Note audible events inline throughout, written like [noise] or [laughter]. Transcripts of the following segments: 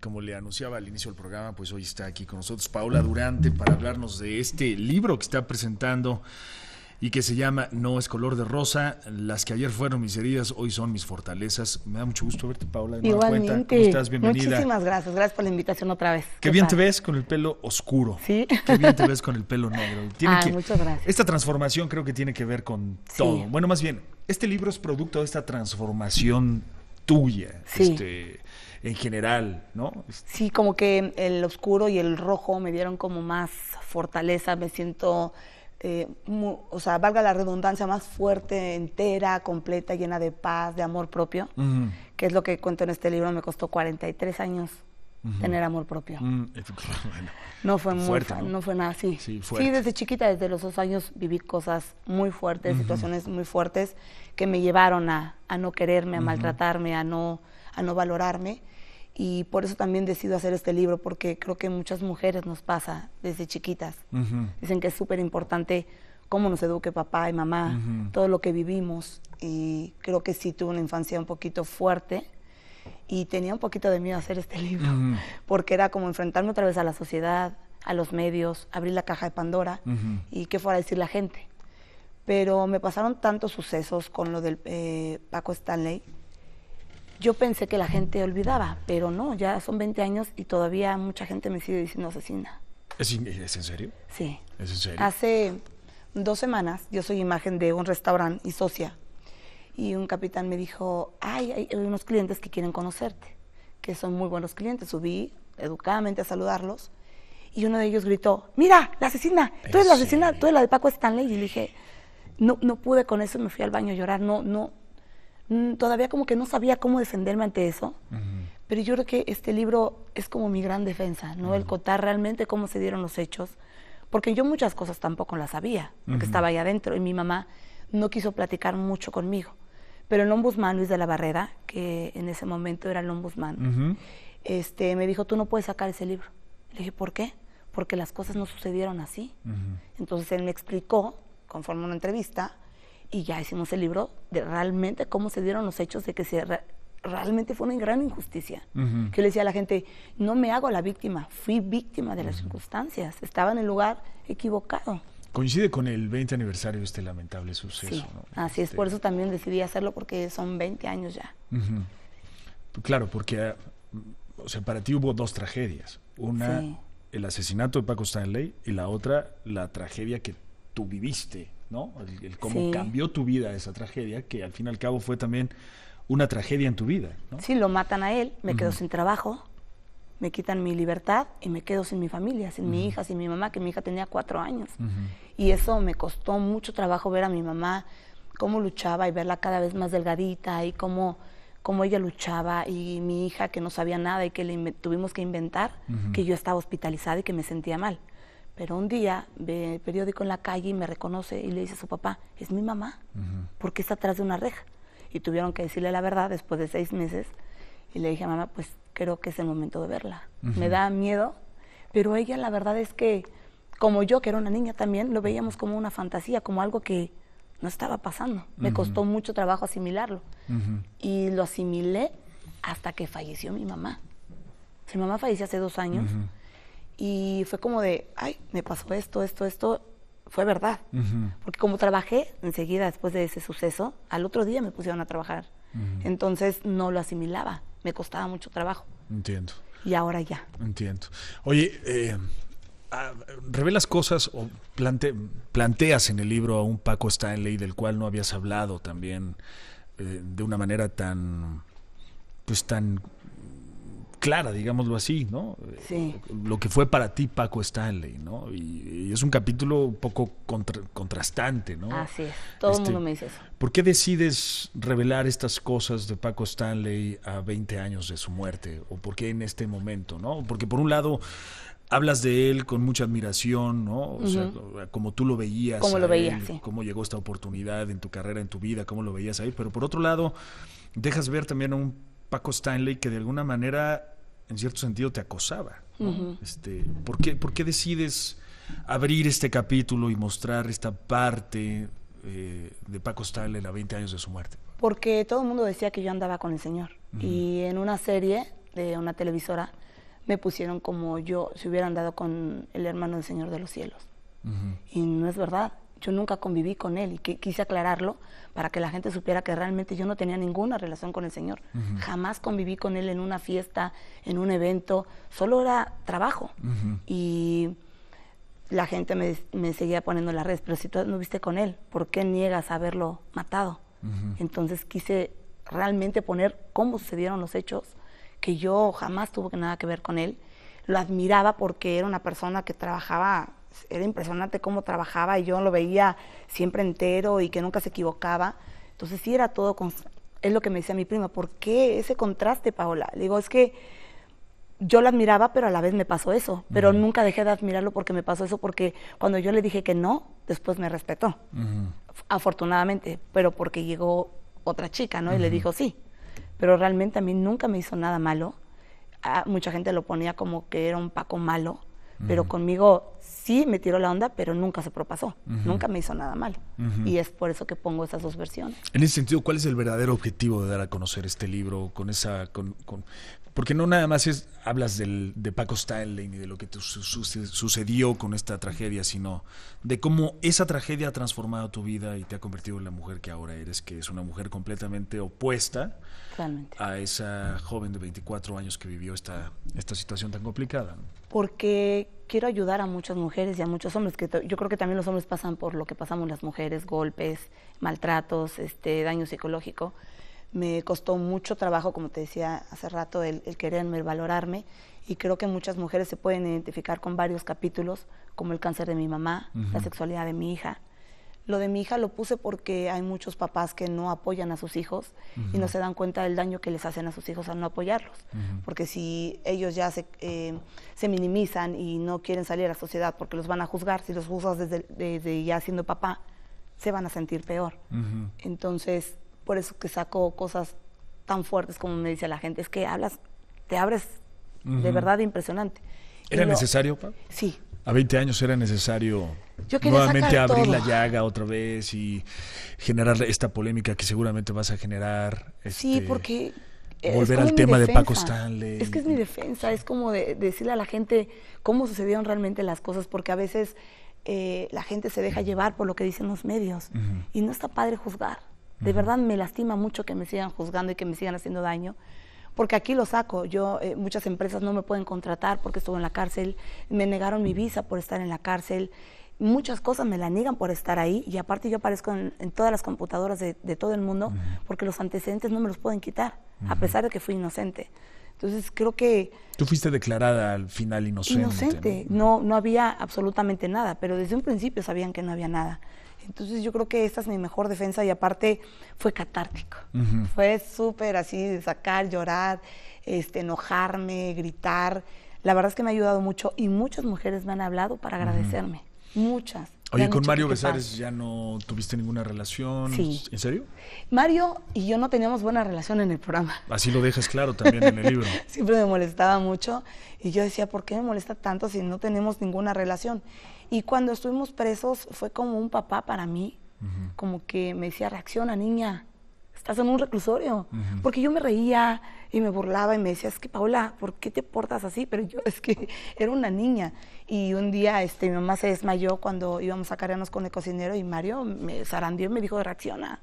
como le anunciaba al inicio del programa, pues hoy está aquí con nosotros Paula Durante para hablarnos de este libro que está presentando y que se llama No es color de rosa, las que ayer fueron mis heridas, hoy son mis fortalezas. Me da mucho gusto verte, Paula. De Igualmente. estás? Bienvenida. Muchísimas gracias, gracias por la invitación otra vez. Qué, bien te ves con el pelo oscuro. Sí. Qué bien te ves con el pelo negro. [laughs] ah, muchas gracias. Esta transformación creo que tiene que ver con todo. Bueno, más bien, este libro es producto de esta transformación tuya. Sí. Este, en general, ¿no? Sí, como que el oscuro y el rojo me dieron como más fortaleza, me siento, eh, o sea, valga la redundancia, más fuerte, entera, completa, llena de paz, de amor propio, que es lo que cuento en este libro, me costó 43 años. Tener amor propio. Mm, [laughs] no fue muy ¿no? fue nada así. Sí, desde chiquita, desde los dos años, viví cosas muy fuertes, situaciones muy fuertes que me llevaron a no quererme, a maltratarme, a no a no valorarme. Y por eso también decido hacer este libro, porque creo que muchas mujeres nos pasa desde chiquitas. Dicen que es súper importante cómo nos eduque papá y mamá, todo lo que vivimos. Y creo que sí tuve una infancia un poquito fuerte y tenía un poquito de miedo hacer este [laughs] libro, porque era como enfrentarme otra vez a la sociedad, a los medios, abrir la caja de Pandora y qué fuera a decir la gente. Pero me pasaron tantos sucesos con lo del eh, Paco Stanley, yo pensé que la gente olvidaba, pero no, ya son 20 años y todavía mucha gente me sigue diciendo asesina. ¿Es, en serio? Sí. ¿Es en serio? Hace dos semanas yo soy imagen de un restaurante y socia. Y un capitán me dijo, Ay, hay unos clientes que quieren conocerte, que son muy buenos clientes. Subí educadamente a saludarlos y uno de ellos gritó, mira, la asesina, tú eres la asesina, tú eres la de Paco Stanley. Y le dije, no, no pude con eso, me fui al baño a llorar, no, no, Mm, todavía como que no sabía cómo defenderme ante eso. Pero yo creo que este libro es como mi gran defensa, ¿no? El contar realmente cómo se dieron los hechos. Porque yo muchas cosas tampoco las sabía, porque estaba ahí adentro y mi mamá no quiso platicar mucho conmigo. Pero el ombudsman Luis de la Barrera, que en ese momento era el ombudsman, este, me dijo, tú no puedes sacar ese libro. Le dije, ¿por qué? Porque las cosas no sucedieron así. Entonces él me explicó, conforme a una entrevista, y ya hicimos el libro de realmente cómo se dieron los hechos de que se realmente fue una gran injusticia. Que le decía a la gente, no me hago la víctima, fui víctima de las circunstancias, estaba en el lugar equivocado. Coincide con el 20 aniversario de este lamentable suceso. Así es, este por eso también decidí hacerlo porque son 20 años ya. Claro, porque mm, o sea, para ti hubo dos tragedias. Una, el asesinato de Paco Stanley y la otra, la tragedia que tú viviste ¿no? El, cómo cambió tu vida esa tragedia, que al fin y al cabo fue también una tragedia en tu vida. ¿no? Sí, lo matan a él, me quedo sin trabajo, me quitan mi libertad y me quedo sin mi familia, sin mi hija, sin mi mamá, que mi hija tenía cuatro años. Y eso me costó mucho trabajo ver a mi mamá, cómo luchaba y verla cada vez más delgadita y cómo, cómo ella luchaba y mi hija que no sabía nada y que le tuvimos que inventar que yo estaba hospitalizada y que me sentía mal. Pero un día ve el periódico en la calle y me reconoce y le dice a su papá, es mi mamá, porque está atrás de una reja. Y tuvieron que decirle la verdad después de seis meses. Y le dije a mamá, pues creo que es el momento de verla. Me da miedo, pero ella la verdad es que, como yo, que era una niña también, lo veíamos como una fantasía, como algo que no estaba pasando. Me costó mucho trabajo asimilarlo. Y lo asimilé hasta que falleció mi mamá. Mi mamá falleció hace dos años y fue como de, ay, me pasó esto, esto, esto. Fue verdad. Porque como trabajé enseguida después de ese suceso, al otro día me pusieron a trabajar. Entonces no lo asimilaba. Me costaba mucho trabajo. Entiendo. Y ahora ya. Entiendo. Oye, eh, ah, revelas cosas o plante, planteas en el libro a un Paco Stanley del cual no habías hablado también eh, de una manera tan pues tan clara, digámoslo así, ¿no? Sí. Lo que fue para ti Paco Stanley, ¿no? Y, es un capítulo un poco contrastante, ¿no? Así es, todo el este, mundo me dice eso. ¿Por qué decides revelar estas cosas de Paco Stanley a 20 años de su muerte? ¿O por qué en este momento, no? Porque por un lado hablas de él con mucha admiración, ¿no? O sea, como tú lo veías. Como lo Cómo llegó esta oportunidad en tu carrera, en tu vida, cómo lo veías ahí. Pero por otro lado, dejas ver también un Paco Stanley que de alguna manera, en cierto sentido, te acosaba. este, ¿por, qué, ¿Por decides abrir este capítulo y mostrar esta parte eh, de Paco Stanley a 20 años de su muerte? Porque todo el mundo decía que yo andaba con el señor. Y en una serie de una televisora me pusieron como yo se hubiera andado con el hermano del Señor de los Cielos. Y no es verdad yo nunca conviví con él y quise aclararlo para que la gente supiera que realmente yo no tenía ninguna relación con el Señor. Jamás conviví con él en una fiesta, en un evento, solo era trabajo. Y la gente me, seguía poniendo en las redes, pero si tú no viste con él, ¿por qué niegas haberlo matado? Entonces quise realmente poner cómo sucedieron los hechos, que yo jamás tuve nada que ver con él. Lo admiraba porque era una persona que trabajaba pues, era impresionante cómo trabajaba y yo lo veía siempre entero y que nunca se equivocaba. Entonces sí era todo, es lo que me decía mi prima, ¿por qué ese contraste, Paola? Le digo, es que yo lo admiraba, pero a la vez me pasó eso. Pero nunca dejé de admirarlo porque me pasó eso, porque cuando yo le dije que no, después me respetó. Afortunadamente, pero porque llegó otra chica, ¿no? Y le dijo sí. Pero realmente a mí nunca me hizo nada malo. Ah, mucha gente lo ponía como que era un Paco malo, pero conmigo sí me tiró la onda, pero nunca se propasó, nunca me hizo nada mal. Y es por eso que pongo esas dos versiones. En ese sentido, ¿cuál es el verdadero objetivo de dar a conocer este libro con esa, con, porque no nada más es, hablas de Paco Stanley ni de lo que sucedió con esta tragedia, sino de cómo esa tragedia ha transformado tu vida y te ha convertido en la mujer que ahora eres, que es una mujer completamente opuesta a esa joven de 24 años que vivió esta, esta situación tan complicada. Porque quiero ayudar a muchas mujeres y a muchos hombres, que yo creo que también los hombres pasan por lo que pasamos las mujeres, golpes, maltratos, este, daño psicológico me costó mucho trabajo, como te decía hace rato, el, quererme, el valorarme. Y creo que muchas mujeres se pueden identificar con varios capítulos, como el cáncer de mi mamá, la sexualidad de mi hija. Lo de mi hija lo puse porque hay muchos papás que no apoyan a sus hijos y no se dan cuenta del daño que les hacen a sus hijos al no apoyarlos. Porque si ellos ya eh, se, minimizan y no quieren salir a la sociedad porque los van a juzgar, si los juzgas desde, desde ya siendo papá, se van a sentir peor. Entonces, por eso que saco cosas tan fuertes como me dice la gente, es que hablas, te abres de verdad impresionante. ¿Era necesario, Sí. A 20 años era necesario nuevamente abrir la llaga otra vez y generar esta polémica que seguramente vas a generar. sí, este, porque... Volver al tema de Paco Stanley. Es que es mi defensa, es como decirle a la gente cómo sucedieron realmente las cosas, porque a veces eh, la gente se deja llevar por lo que dicen los medios y no está padre juzgar. De verdad me lastima mucho que me sigan juzgando y que me sigan haciendo daño, porque aquí lo saco. Yo eh, muchas empresas no me pueden contratar porque estuve en la cárcel, me negaron mi visa por estar en la cárcel. Muchas cosas me la niegan por estar ahí y aparte yo aparezco en, todas las computadoras de, todo el mundo porque los antecedentes no me los pueden quitar, a pesar de que fui inocente. Entonces creo que... Tú fuiste declarada al final inocente. Inocente, no, no había absolutamente nada, pero desde un principio sabían que no había nada. Entonces yo creo que esta es mi mejor defensa y aparte fue catártico. Fue súper así, de sacar, llorar, este, enojarme, gritar. La verdad es que me ha ayudado mucho y muchas mujeres me han hablado para agradecerme. Muchas. Oye, con Mario Besares ya no tuviste ninguna relación. ¿En serio? Mario y yo no teníamos buena relación en el programa. Así lo dejas claro también en el libro. [laughs] Siempre me molestaba mucho y yo decía, ¿por qué me molesta tanto si no tenemos ninguna relación? Y cuando estuvimos presos fue como un papá para mí, como que me decía, reacciona niña, estás en un reclusorio. Porque yo me reía y me burlaba y me decía, es que Paola, ¿por qué te portas así? Pero yo [laughs] es que era una niña. Y un día este, mi mamá se desmayó cuando íbamos a cargarnos con el cocinero y Mario me zarandió y me dijo, reacciona.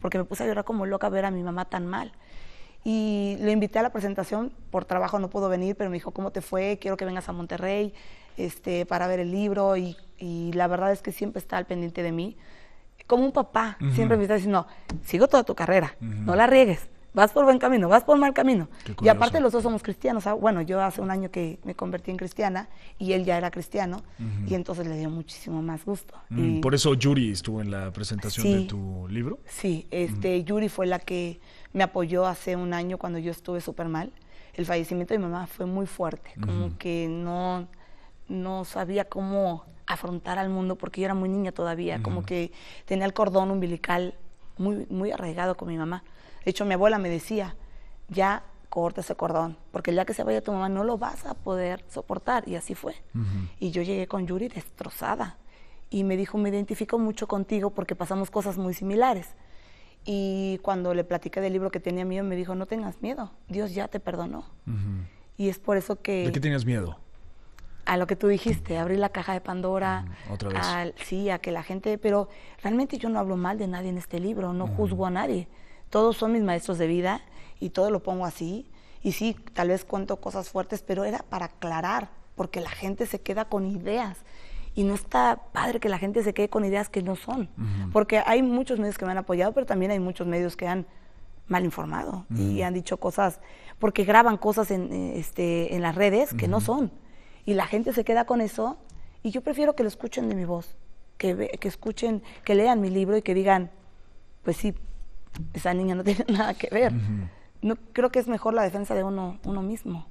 Porque me puse a llorar como loca ver a mi mamá tan mal. Y le invité a la presentación, por trabajo no pudo venir, pero me dijo, ¿cómo te fue? Quiero que vengas a Monterrey. Este, para ver el libro y, la verdad es que siempre está al pendiente de mí. Como un papá, siempre me está diciendo, sigo toda tu carrera, no la riegues, vas por buen camino, vas por mal camino. Y aparte los dos somos cristianos. Ah, bueno, yo hace un año que me convertí en cristiana y él ya era cristiano y entonces le dio muchísimo más gusto. Mm, y por eso Yuri estuvo en la presentación de tu libro. Sí, este, Yuri fue la que me apoyó hace un año cuando yo estuve súper mal. El fallecimiento de mi mamá fue muy fuerte, como que no no sabía cómo afrontar al mundo porque yo era muy niña todavía, como que tenía el cordón umbilical muy, muy arraigado con mi mamá. De hecho, mi abuela me decía, ya corta ese cordón, porque ya que se vaya tu mamá no lo vas a poder soportar. Y así fue. Y yo llegué con Yuri destrozada. Y me dijo, me identifico mucho contigo porque pasamos cosas muy similares. Y cuando le platiqué del libro que tenía mío, me dijo, no tengas miedo, Dios ya te perdonó. Y es por eso que... ¿De qué tenías miedo? a lo que tú dijiste, abrir la caja de Pandora. otra vez. sí, a que la gente, pero realmente yo no hablo mal de nadie en este libro, no juzgo a nadie. Todos son mis maestros de vida y todo lo pongo así. Y sí, tal vez cuento cosas fuertes, pero era para aclarar, porque la gente se queda con ideas. Y no está padre que la gente se quede con ideas que no son. Porque hay muchos medios que me han apoyado, pero también hay muchos medios que han mal informado y han dicho cosas, porque graban cosas en, eh, este, en las redes que no son y la gente se queda con eso y yo prefiero que lo escuchen de mi voz, que, que escuchen, que lean mi libro y que digan, pues sí, esa niña no [laughs] tiene nada que ver. no, creo que es mejor la defensa de uno, uno mismo.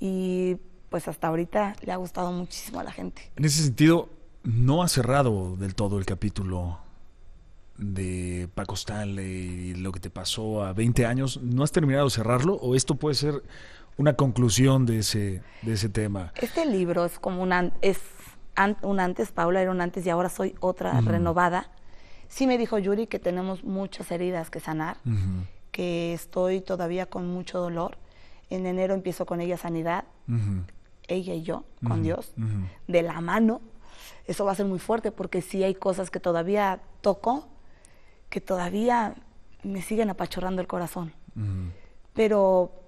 Y pues hasta ahorita le ha gustado muchísimo a la gente. En ese sentido, no ha cerrado del todo el capítulo de Paco y lo que te pasó a 20 años. ¿No has terminado de cerrarlo? ¿O esto puede ser una conclusión de ese, de ese tema. Este libro es como un, es un antes, Paula era un antes y ahora soy otra renovada. Sí me dijo Yuri que tenemos muchas heridas que sanar, que estoy todavía con mucho dolor. En enero empiezo con ella sanidad, ella y yo, con Dios, de la mano. Eso va a ser muy fuerte porque sí hay cosas que todavía toco, que todavía me siguen apachorrando el corazón. Pero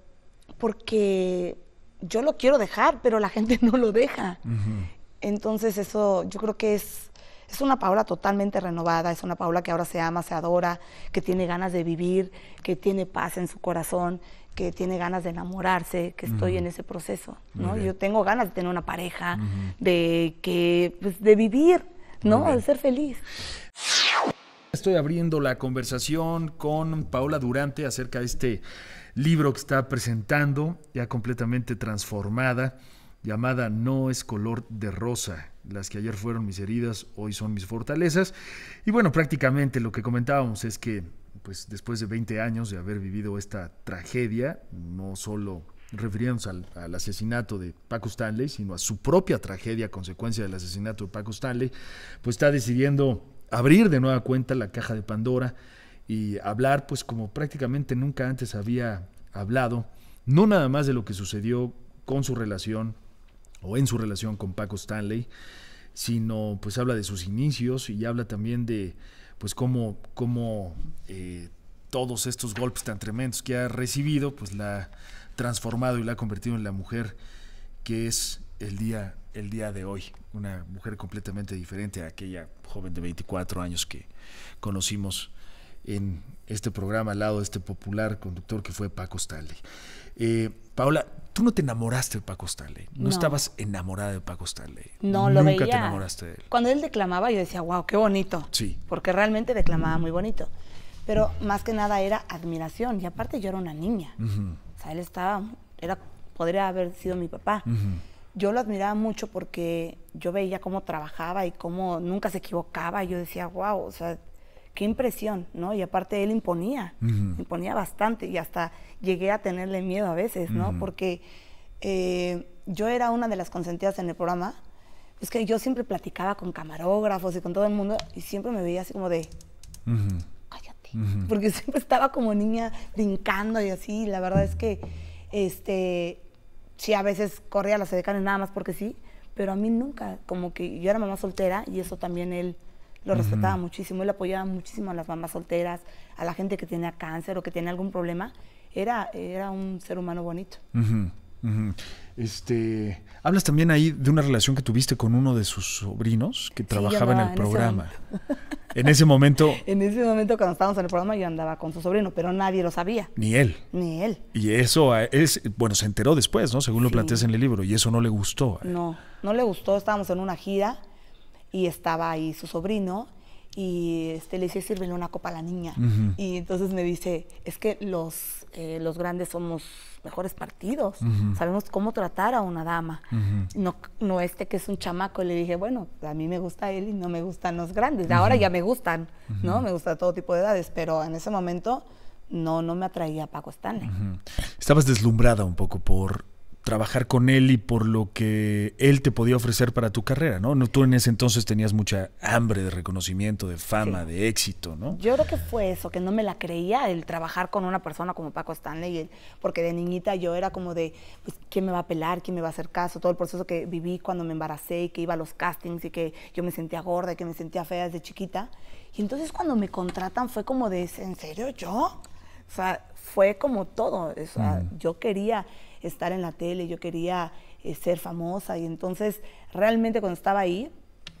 porque yo lo quiero dejar, pero la gente [laughs] no lo deja. Entonces eso yo creo que es, es una Paula totalmente renovada, es una Paula que ahora se ama, se adora, que tiene ganas de vivir, que tiene paz en su corazón, que tiene ganas de enamorarse, que estoy en ese proceso, ¿no? Yo tengo ganas de tener una pareja, de que pues, de vivir, ¿no? De ser feliz. Estoy abriendo la conversación con Paula Durante acerca de este libro que está presentando, ya completamente transformada, llamada No es color de rosa. Las que ayer fueron mis heridas, hoy son mis fortalezas. Y bueno, prácticamente lo que comentábamos es que pues después de 20 años de haber vivido esta tragedia, no solo refiriéndose al, asesinato de Paco Stanley, sino a su propia tragedia a consecuencia del asesinato de Paco Stanley, pues está decidiendo abrir de nueva cuenta la caja de Pandora y hablar pues como prácticamente nunca antes había hablado, no nada más de lo que sucedió con su relación o en su relación con Paco Stanley, sino pues habla de sus inicios y habla también de pues cómo, cómo eh, todos estos golpes tan tremendos que ha recibido, pues la ha transformado y la ha convertido en la mujer que es el día, el día de hoy. Una mujer completamente diferente a aquella joven de 24 años que conocimos en este programa al lado de este popular conductor que fue Paco Stanley. Eh, Paola, tú no te enamoraste de Paco Stanley, no, estabas enamorada de Paco Stanley. No, lo Nunca te enamoraste de él. Cuando él declamaba, yo decía, wow, qué bonito. Sí. Porque realmente declamaba muy bonito. Pero más que nada era admiración. Y aparte, yo era una niña. O sea, él estaba, era, podría haber sido mi papá. Yo lo admiraba mucho porque yo veía cómo trabajaba y cómo nunca se equivocaba. yo decía, wow, o sea, qué impresión, ¿no? Y aparte él imponía, imponía bastante y hasta llegué a tenerle miedo a veces, ¿no? Porque eh, yo era una de las consentidas en el programa. Es que yo siempre platicaba con camarógrafos y con todo el mundo y siempre me veía así como de, cállate, porque [laughs] siempre estaba como niña brincando y así. la verdad es que, este, sí, a veces corría a las edecanes nada más porque sí, pero a mí nunca, como que yo era mamá soltera y eso también él lo respetaba muchísimo, él apoyaba muchísimo a las mamás solteras, a la gente que tenía cáncer o que tenía algún problema. Era, era un ser humano bonito. Este, hablas también ahí de una relación que tuviste con uno de sus sobrinos que trabajaba en el programa. En ese momento. [laughs] en ese momento, cuando estábamos en el programa, yo andaba con su sobrino, pero nadie lo sabía. Ni él. Ni él. Y eso es, bueno, se enteró después, ¿no? Según lo planteas en el libro, y eso no le gustó. No, no le gustó. Estábamos en una gira y estaba ahí su sobrino y este, le dice, sírvele una copa a la niña. Y entonces me dice, es que los, eh, los grandes somos mejores partidos, sabemos cómo tratar a una dama, no, no este que es un chamaco. Y le dije, bueno, a mí me gusta él y no me gustan los grandes. Ahora ya me gustan, ¿no? Me gusta todo tipo de edades, pero en ese momento no, no me atraía a Paco Stanley. Estabas deslumbrada un poco por trabajar con él y por lo que él te podía ofrecer para tu carrera, ¿no? no tú en ese entonces tenías mucha hambre de reconocimiento, de fama, de éxito, ¿no? Yo creo que fue eso, que no me la creía el trabajar con una persona como Paco Stanley, porque de niñita yo era como de, pues, ¿quién me va a pelar? ¿Quién me va a hacer caso? Todo el proceso que viví cuando me embaracé y que iba a los castings y que yo me sentía gorda y que me sentía fea desde chiquita. Y entonces cuando me contratan fue como de, ¿en serio yo? O sea, fue como todo. O sea, yo quería estar en la tele, yo quería eh, ser famosa y entonces realmente cuando estaba ahí,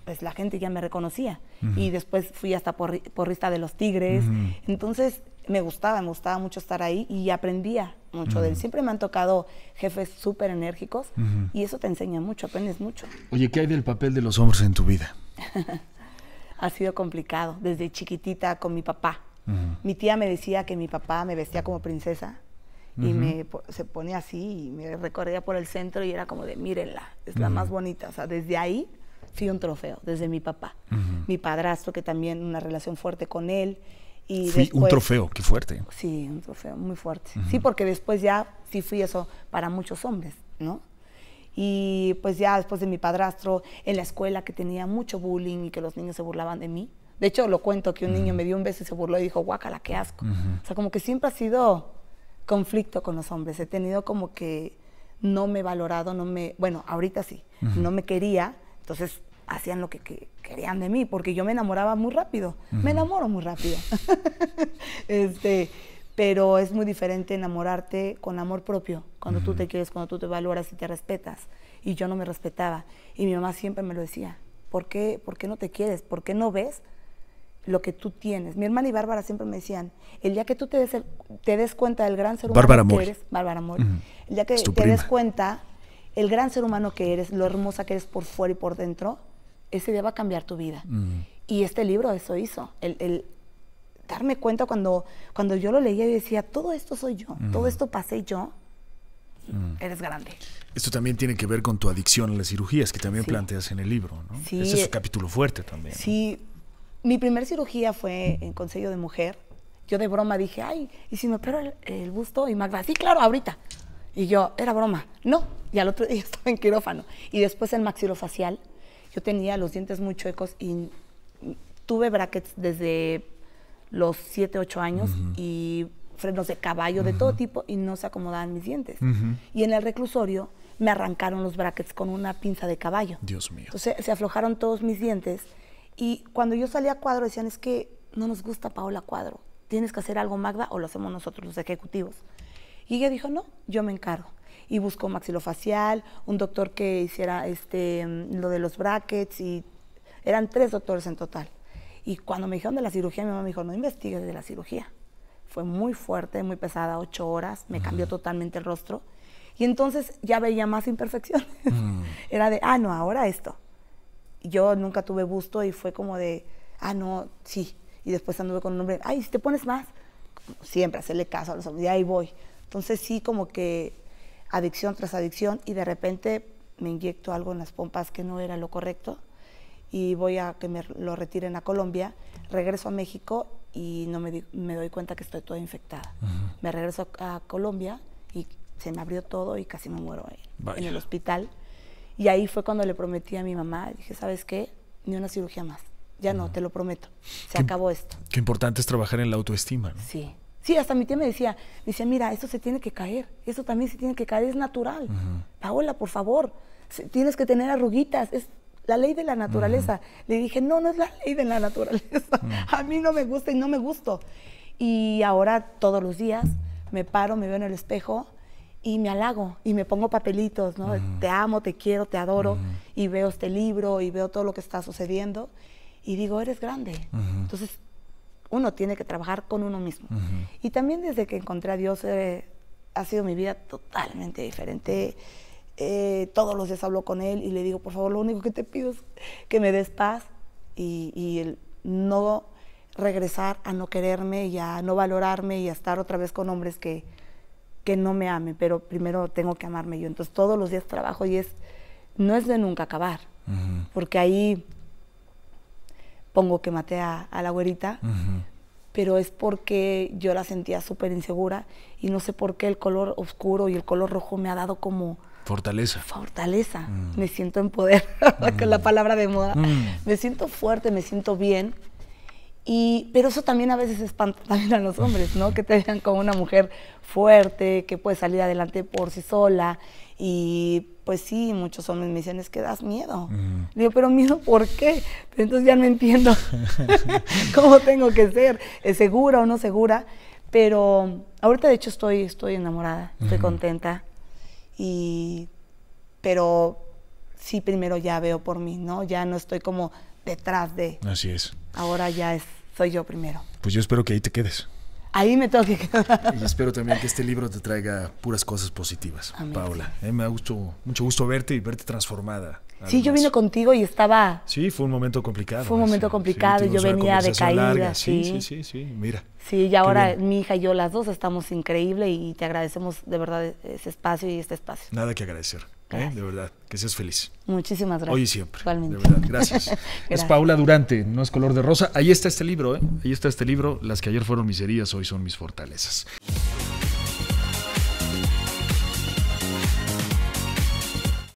pues la gente ya me reconocía. Y después fui hasta por porrista de los Tigres. Entonces me gustaba, me gustaba mucho estar ahí y aprendía mucho de él. Siempre me han tocado jefes súper enérgicos y eso te enseña mucho, aprendes mucho. Oye, ¿qué hay del papel de los hombres en tu vida? [laughs] ha sido complicado desde chiquitita con mi papá. Mi tía me decía que mi papá me vestía como princesa y me se ponía así y me recorría por el centro y era como de mírenla, es la más bonita. O sea, desde ahí fui un trofeo, desde mi papá, mi padrastro, que también una relación fuerte con él. Y fui un trofeo, qué fuerte. Sí, un trofeo, muy fuerte. Sí, porque después ya sí fui eso para muchos hombres, ¿no? Y pues ya después de mi padrastro, en la escuela que tenía mucho bullying y que los niños se burlaban de mí. De hecho, lo cuento que un niño me dio un beso y se burló y dijo, guácala, qué asco. O sea, como que siempre ha sido conflicto con los hombres. He tenido como que no me he valorado, no me, bueno, ahorita sí, no me quería, entonces hacían lo que, querían de mí, porque yo me enamoraba muy rápido, me enamoro muy rápido. [laughs] este, pero es muy diferente enamorarte con amor propio, cuando tú te quieres, cuando tú te valoras y te respetas. Y yo no me respetaba. Y mi mamá siempre me lo decía, ¿por qué, por qué no te quieres? ¿Por qué no ves lo que tú tienes. Mi hermana y Bárbara siempre me decían, el día que tú te des, te des cuenta del gran ser humano que eres, Bárbara el día que te des cuenta el gran ser humano que eres, lo hermosa que eres por fuera y por dentro, ese día va a cambiar tu vida. Y este libro eso hizo, el, darme cuenta cuando, cuando yo lo leía y decía, todo esto soy yo, todo esto pasé yo, eres grande. Esto también tiene que ver con tu adicción a las cirugías, que también planteas en el libro, ¿no? Sí, Ese es un capítulo fuerte también. Sí, mi primera cirugía fue en Consejo de Mujer. Yo de broma dije, ay, ¿y si me opero el, busto? Y Magda, sí, claro, ahorita. Y yo, era broma. No. Y al otro [laughs] día estaba en quirófano. Y después el maxilofacial. Yo tenía los dientes muy chuecos y tuve brackets desde los 7, 8 años y frenos de caballo de todo tipo y no se acomodaban mis dientes. Y en el reclusorio me arrancaron los brackets con una pinza de caballo. Dios mío. Entonces se aflojaron todos mis dientes y cuando yo salía a cuadro decían, es que no nos gusta Paola Cuadro, tienes que hacer algo Magda o lo hacemos nosotros los ejecutivos. Y ella dijo, no, yo me encargo. Y buscó maxilofacial, un doctor que hiciera este, mm, lo de los brackets y eran tres doctores en total. Y cuando me dijeron de la cirugía, mi mamá me dijo, no investigues de la cirugía. Fue muy fuerte, muy pesada, ocho horas, me cambió totalmente el rostro. Y entonces ya veía más imperfecciones. Mm. [laughs] Era de, ah, no, ahora esto yo nunca tuve gusto y fue como de, ah, no, sí. Y después anduve con un hombre, ay, si te pones más, siempre, hacerle caso a los hombres, y ahí voy. Entonces sí, como que adicción tras adicción y de repente me inyecto algo en las pompas que no era lo correcto y voy a que me lo retiren a Colombia, regreso a México y no me, me doy cuenta que estoy toda infectada. Me regreso a Colombia y se me abrió todo y casi me muero en, en el hospital. Y ahí fue cuando le prometí a mi mamá, dije, ¿sabes qué? Ni una cirugía más. Ya no, te lo prometo. Se acabó esto. Qué importante es trabajar en la autoestima. Sí. Sí, hasta mi tía me decía, me decía, mira, esto se tiene que caer, eso también se tiene que caer, es natural. Paola, por favor, tienes que tener arruguitas, es la ley de la naturaleza. Le dije, no, no es la ley de la naturaleza, [laughs] a mí no me gusta y no me gusto. Y ahora todos los días me paro, me veo en el espejo y me halago y me pongo papelitos, ¿no? Te amo, te quiero, te adoro y veo este libro y veo todo lo que está sucediendo y digo, eres grande. Entonces, uno tiene que trabajar con uno mismo. Y también desde que encontré a Dios eh, ha sido mi vida totalmente diferente. Eh, todos los días hablo con Él y le digo, por favor, lo único que te pido es que me des paz y, y el no regresar a no quererme y a no valorarme y a estar otra vez con hombres que, que no me ame, pero primero tengo que amarme yo. Entonces todos los días trabajo y es, no es de nunca acabar, porque ahí pongo que maté a, la güerita, pero es porque yo la sentía súper insegura y no sé por qué el color oscuro y el color rojo me ha dado como... Fortaleza. Fortaleza. Mm. Me siento empoderada, [laughs] con la mm. palabra de moda. Mm. Me siento fuerte, me siento bien y, pero eso también a veces espanta [laughs] también a los hombres, ¿no? Que te vean como una mujer fuerte, que puede salir adelante por sí sola. Y pues sí, muchos hombres me dicen, es que das miedo. Digo, pero miedo, ¿por qué? entonces ya no entiendo [laughs] [laughs] cómo tengo que ser, segura o no segura. Pero ahorita de hecho estoy, estoy enamorada, estoy contenta. Y, pero sí, primero ya veo por mí, ¿no? Ya no estoy como detrás de. Así es. Ahora ya es, soy yo primero. Pues yo espero que ahí te quedes. Ahí me tengo Y espero también que este libro te traiga puras cosas positivas, Paula. Eh, me ha gusto, mucho gusto verte y verte transformada. Sí, yo vine contigo y estaba. Sí, fue un momento complicado. Fue un momento complicado, yo venía de caída. Sí, sí, sí, sí, mira. Sí, y ahora mi hija y yo las dos estamos increíble y te agradecemos de verdad ese espacio y este espacio. Nada que agradecer. ¿eh? De verdad, que seas feliz. Muchísimas gracias. Hoy y siempre. Igualmente. De verdad, [laughs] gracias. Es Paula Durante, no es color de rosa. Ahí está este libro, ¿eh? Ahí está este libro. Las que ayer fueron mis heridas, hoy son mis fortalezas.